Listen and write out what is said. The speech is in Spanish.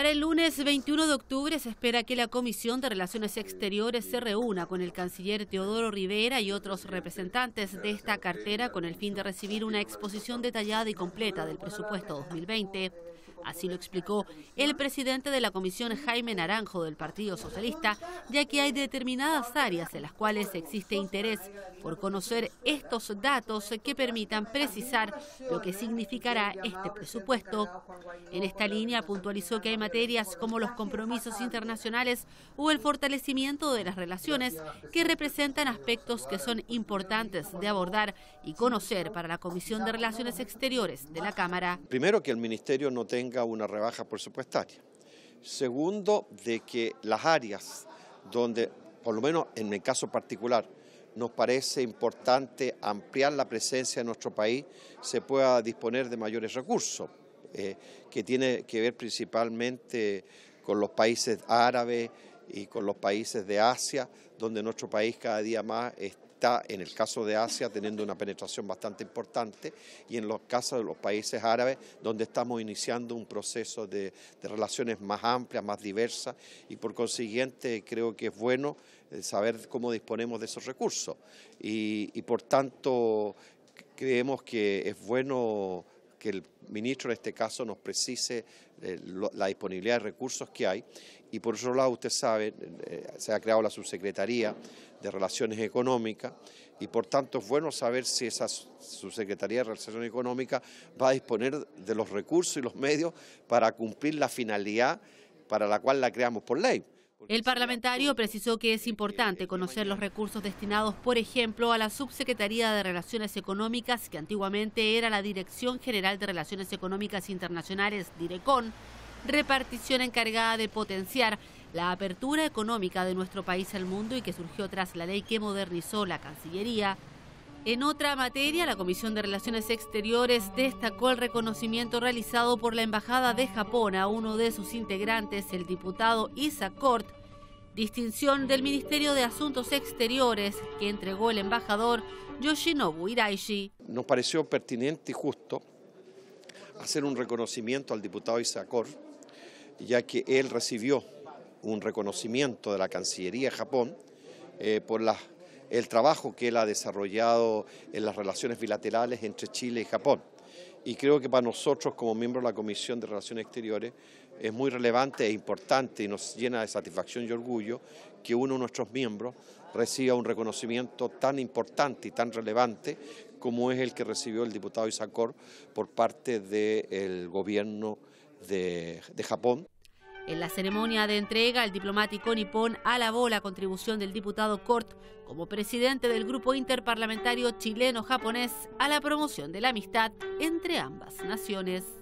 Para el lunes 21 de octubre se espera que la Comisión de Relaciones Exteriores se reúna con el canciller Teodoro Rivera y otros representantes de esta cartera con el fin de recibir una exposición detallada y completa del presupuesto 2020. Así lo explicó el presidente de la comisión Jaime Naranjo del Partido Socialista, ya que hay determinadas áreas en las cuales existe interés por conocer estos datos que permitan precisar lo que significará este presupuesto. En esta línea puntualizó que hay materias como los compromisos internacionales o el fortalecimiento de las relaciones que representan aspectos que son importantes de abordar y conocer para la Comisión de Relaciones Exteriores de la Cámara. Primero que el Ministerio no tenga una rebaja presupuestaria. Segundo, de que las áreas donde, por lo menos en mi caso particular, nos parece importante ampliar la presencia de nuestro país, se pueda disponer de mayores recursos, eh, que tiene que ver principalmente con los países árabes y con los países de Asia, donde nuestro país cada día más está está en el caso de Asia teniendo una penetración bastante importante y en los casos de los países árabes donde estamos iniciando un proceso de, relaciones más amplias, más diversas y por consiguiente creo que es bueno eh, saber cómo disponemos de esos recursos y por tanto creemos que es bueno que el ministro en este caso nos precise eh, la disponibilidad de recursos que hay. Y por otro lado, usted sabe, eh, eh, se ha creado la subsecretaría de Relaciones Económicas y por tanto es bueno saber si esa subsecretaría de Relaciones Económicas va a disponer de los recursos y los medios para cumplir la finalidad para la cual la creamos por ley. El parlamentario precisó que es importante conocer los recursos destinados, por ejemplo, a la Subsecretaría de Relaciones Económicas, que antiguamente era la Dirección General de Relaciones Económicas Internacionales, DIRECON, repartición encargada de potenciar la apertura económica de nuestro país al mundo y que surgió tras la ley que modernizó la Cancillería en otra materia, la Comisión de Relaciones Exteriores destacó el reconocimiento realizado por la Embajada de Japón a uno de sus integrantes, el diputado Isa distinción del Ministerio de Asuntos Exteriores que entregó el embajador Yoshinobu Iraishi. Nos pareció pertinente y justo hacer un reconocimiento al diputado Isa ya que él recibió un reconocimiento de la Cancillería Japón eh, por las el trabajo que él ha desarrollado en las relaciones bilaterales entre Chile y Japón. Y creo que para nosotros, como miembros de la Comisión de Relaciones Exteriores, es muy relevante e importante y nos llena de satisfacción y orgullo que uno de nuestros miembros reciba un reconocimiento tan importante y tan relevante como es el que recibió el diputado Isacor por parte del gobierno de Japón. En la ceremonia de entrega, el diplomático nipón alabó la contribución del diputado Cort como presidente del grupo interparlamentario chileno-japonés a la promoción de la amistad entre ambas naciones.